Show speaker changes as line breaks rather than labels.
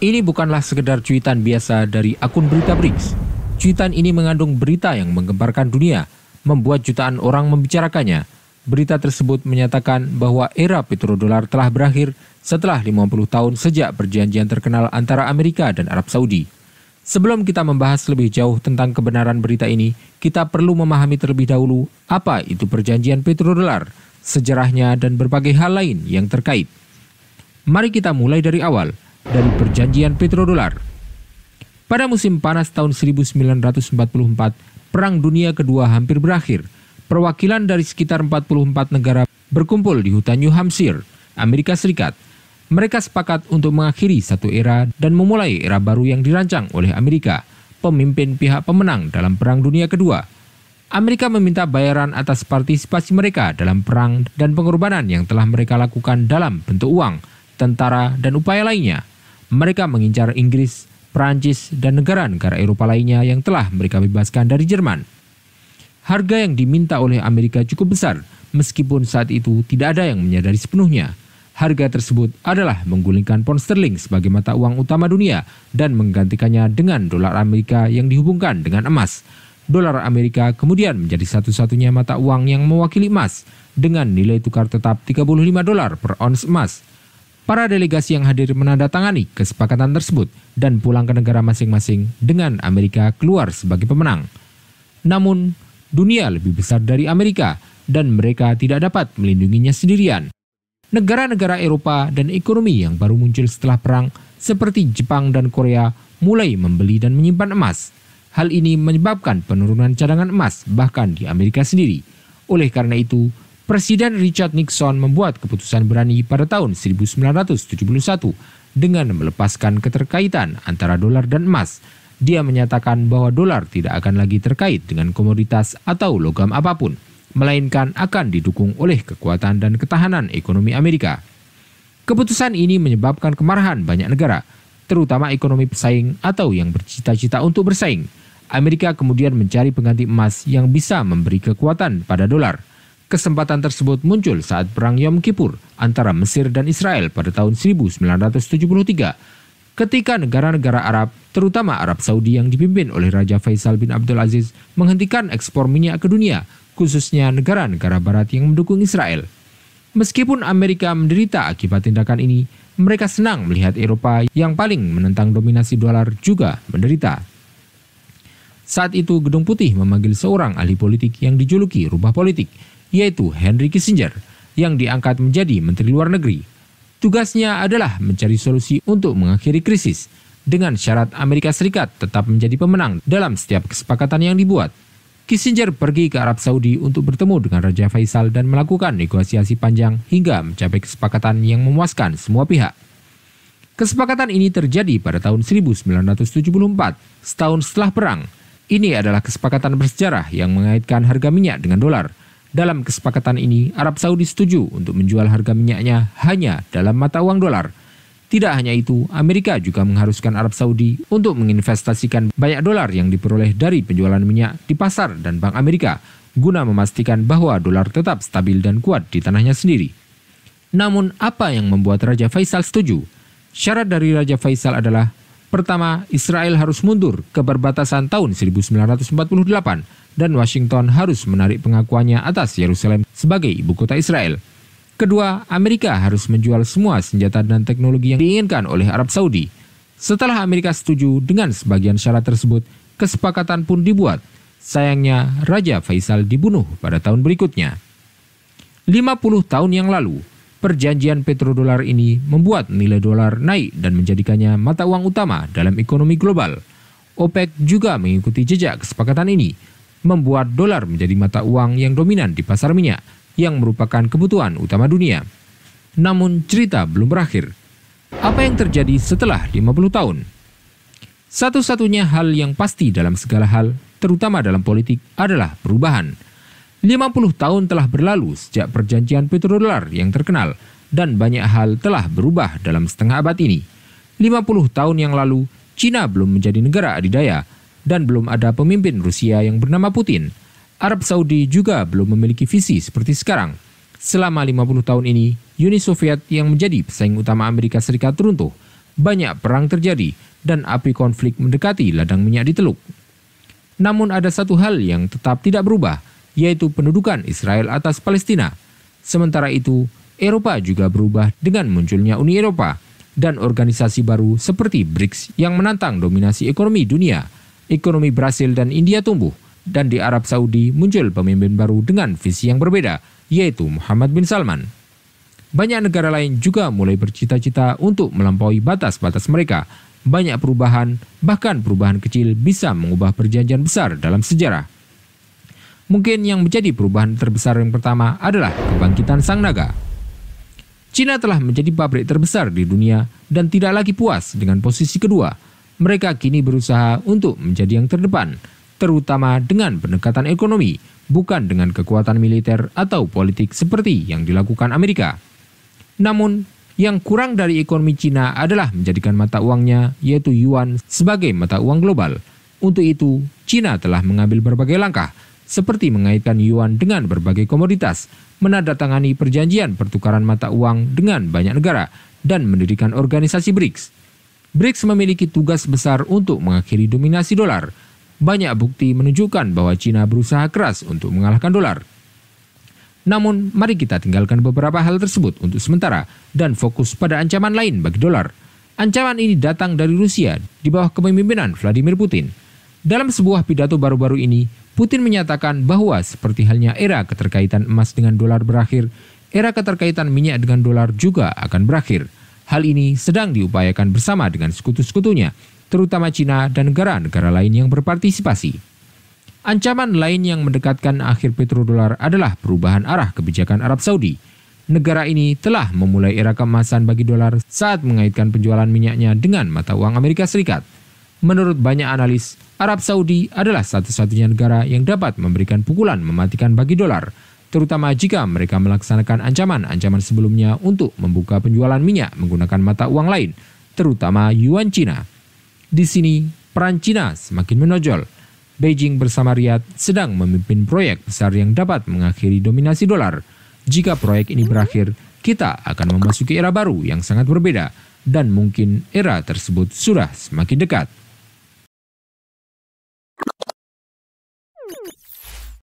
Ini bukanlah sekedar cuitan biasa dari akun berita Briggs. Cuitan ini mengandung berita yang menggemparkan dunia, membuat jutaan orang membicarakannya. Berita tersebut menyatakan bahwa era petrodolar telah berakhir setelah 50 tahun sejak perjanjian terkenal antara Amerika dan Arab Saudi. Sebelum kita membahas lebih jauh tentang kebenaran berita ini, kita perlu memahami terlebih dahulu apa itu perjanjian petrodolar, sejarahnya dan berbagai hal lain yang terkait. Mari kita mulai dari awal dari perjanjian petrodolar. Pada musim panas tahun 1944, Perang Dunia Kedua hampir berakhir. Perwakilan dari sekitar 44 negara berkumpul di hutan New Hampshire, Amerika Serikat. Mereka sepakat untuk mengakhiri satu era dan memulai era baru yang dirancang oleh Amerika, pemimpin pihak pemenang dalam Perang Dunia Kedua. Amerika meminta bayaran atas partisipasi mereka dalam perang dan pengorbanan yang telah mereka lakukan dalam bentuk uang, tentara, dan upaya lainnya mereka mengincar Inggris, Prancis, dan negara-negara Eropa lainnya yang telah mereka bebaskan dari Jerman. Harga yang diminta oleh Amerika cukup besar, meskipun saat itu tidak ada yang menyadari sepenuhnya. Harga tersebut adalah menggulingkan pound sterling sebagai mata uang utama dunia dan menggantikannya dengan dolar Amerika yang dihubungkan dengan emas. Dolar Amerika kemudian menjadi satu-satunya mata uang yang mewakili emas dengan nilai tukar tetap 35 dolar per ons emas Para delegasi yang hadir menandatangani kesepakatan tersebut dan pulang ke negara masing-masing dengan Amerika keluar sebagai pemenang. Namun, dunia lebih besar dari Amerika dan mereka tidak dapat melindunginya sendirian. Negara-negara Eropa dan ekonomi yang baru muncul setelah perang seperti Jepang dan Korea mulai membeli dan menyimpan emas. Hal ini menyebabkan penurunan cadangan emas bahkan di Amerika sendiri. Oleh karena itu, Presiden Richard Nixon membuat keputusan berani pada tahun 1971 dengan melepaskan keterkaitan antara dolar dan emas. Dia menyatakan bahwa dolar tidak akan lagi terkait dengan komoditas atau logam apapun, melainkan akan didukung oleh kekuatan dan ketahanan ekonomi Amerika. Keputusan ini menyebabkan kemarahan banyak negara, terutama ekonomi pesaing atau yang bercita-cita untuk bersaing. Amerika kemudian mencari pengganti emas yang bisa memberi kekuatan pada dolar. Kesempatan tersebut muncul saat Perang Yom Kippur antara Mesir dan Israel pada tahun 1973, ketika negara-negara Arab, terutama Arab Saudi yang dipimpin oleh Raja Faisal bin Abdul Aziz, menghentikan ekspor minyak ke dunia, khususnya negara-negara barat yang mendukung Israel. Meskipun Amerika menderita akibat tindakan ini, mereka senang melihat Eropa yang paling menentang dominasi dolar juga menderita. Saat itu Gedung Putih memanggil seorang ahli politik yang dijuluki rubah politik, yaitu Henry Kissinger, yang diangkat menjadi Menteri Luar Negeri. Tugasnya adalah mencari solusi untuk mengakhiri krisis dengan syarat Amerika Serikat tetap menjadi pemenang dalam setiap kesepakatan yang dibuat. Kissinger pergi ke Arab Saudi untuk bertemu dengan Raja Faisal dan melakukan negosiasi panjang hingga mencapai kesepakatan yang memuaskan semua pihak. Kesepakatan ini terjadi pada tahun 1974, setahun setelah perang, ini adalah kesepakatan bersejarah yang mengaitkan harga minyak dengan dolar. Dalam kesepakatan ini, Arab Saudi setuju untuk menjual harga minyaknya hanya dalam mata uang dolar. Tidak hanya itu, Amerika juga mengharuskan Arab Saudi untuk menginvestasikan banyak dolar yang diperoleh dari penjualan minyak di pasar dan Bank Amerika guna memastikan bahwa dolar tetap stabil dan kuat di tanahnya sendiri. Namun, apa yang membuat Raja Faisal setuju? Syarat dari Raja Faisal adalah Pertama, Israel harus mundur ke perbatasan tahun 1948 dan Washington harus menarik pengakuannya atas Yerusalem sebagai ibu kota Israel. Kedua, Amerika harus menjual semua senjata dan teknologi yang diinginkan oleh Arab Saudi. Setelah Amerika setuju dengan sebagian syarat tersebut, kesepakatan pun dibuat. Sayangnya, Raja Faisal dibunuh pada tahun berikutnya. 50 tahun yang lalu, Perjanjian petrodolar ini membuat nilai dolar naik dan menjadikannya mata uang utama dalam ekonomi global. OPEC juga mengikuti jejak kesepakatan ini, membuat dolar menjadi mata uang yang dominan di pasar minyak, yang merupakan kebutuhan utama dunia. Namun cerita belum berakhir. Apa yang terjadi setelah 50 tahun? Satu-satunya hal yang pasti dalam segala hal, terutama dalam politik, adalah perubahan – 50 tahun telah berlalu sejak perjanjian petrodolar yang terkenal dan banyak hal telah berubah dalam setengah abad ini. 50 tahun yang lalu, Cina belum menjadi negara adidaya dan belum ada pemimpin Rusia yang bernama Putin. Arab Saudi juga belum memiliki visi seperti sekarang. Selama 50 tahun ini, Uni Soviet yang menjadi pesaing utama Amerika Serikat runtuh. Banyak perang terjadi dan api konflik mendekati ladang minyak di teluk. Namun ada satu hal yang tetap tidak berubah – yaitu pendudukan Israel atas Palestina. Sementara itu, Eropa juga berubah dengan munculnya Uni Eropa dan organisasi baru seperti BRICS yang menantang dominasi ekonomi dunia. Ekonomi Brasil dan India tumbuh, dan di Arab Saudi muncul pemimpin baru dengan visi yang berbeda, yaitu Muhammad bin Salman. Banyak negara lain juga mulai bercita-cita untuk melampaui batas-batas mereka. Banyak perubahan, bahkan perubahan kecil bisa mengubah perjanjian besar dalam sejarah mungkin yang menjadi perubahan terbesar yang pertama adalah kebangkitan sang naga. Cina telah menjadi pabrik terbesar di dunia dan tidak lagi puas dengan posisi kedua. Mereka kini berusaha untuk menjadi yang terdepan, terutama dengan pendekatan ekonomi, bukan dengan kekuatan militer atau politik seperti yang dilakukan Amerika. Namun, yang kurang dari ekonomi Cina adalah menjadikan mata uangnya, yaitu yuan, sebagai mata uang global. Untuk itu, Cina telah mengambil berbagai langkah, seperti mengaitkan yuan dengan berbagai komoditas, menandatangani perjanjian pertukaran mata uang dengan banyak negara, dan mendirikan organisasi BRICS. BRICS memiliki tugas besar untuk mengakhiri dominasi dolar. Banyak bukti menunjukkan bahwa China berusaha keras untuk mengalahkan dolar. Namun, mari kita tinggalkan beberapa hal tersebut untuk sementara dan fokus pada ancaman lain bagi dolar. Ancaman ini datang dari Rusia di bawah kepemimpinan Vladimir Putin. Dalam sebuah pidato baru-baru ini, Putin menyatakan bahwa seperti halnya era keterkaitan emas dengan dolar berakhir, era keterkaitan minyak dengan dolar juga akan berakhir. Hal ini sedang diupayakan bersama dengan sekutu-sekutunya, terutama Cina dan negara-negara lain yang berpartisipasi. Ancaman lain yang mendekatkan akhir petrodolar adalah perubahan arah kebijakan Arab Saudi. Negara ini telah memulai era kemasan bagi dolar saat mengaitkan penjualan minyaknya dengan mata uang Amerika Serikat. Menurut banyak analis, Arab Saudi adalah satu-satunya negara yang dapat memberikan pukulan mematikan bagi dolar, terutama jika mereka melaksanakan ancaman-ancaman sebelumnya untuk membuka penjualan minyak menggunakan mata uang lain, terutama yuan Cina. Di sini, peran Cina semakin menonjol. Beijing bersama Riyadh sedang memimpin proyek besar yang dapat mengakhiri dominasi dolar. Jika proyek ini berakhir, kita akan memasuki era baru yang sangat berbeda, dan mungkin era tersebut sudah semakin dekat. Thank you.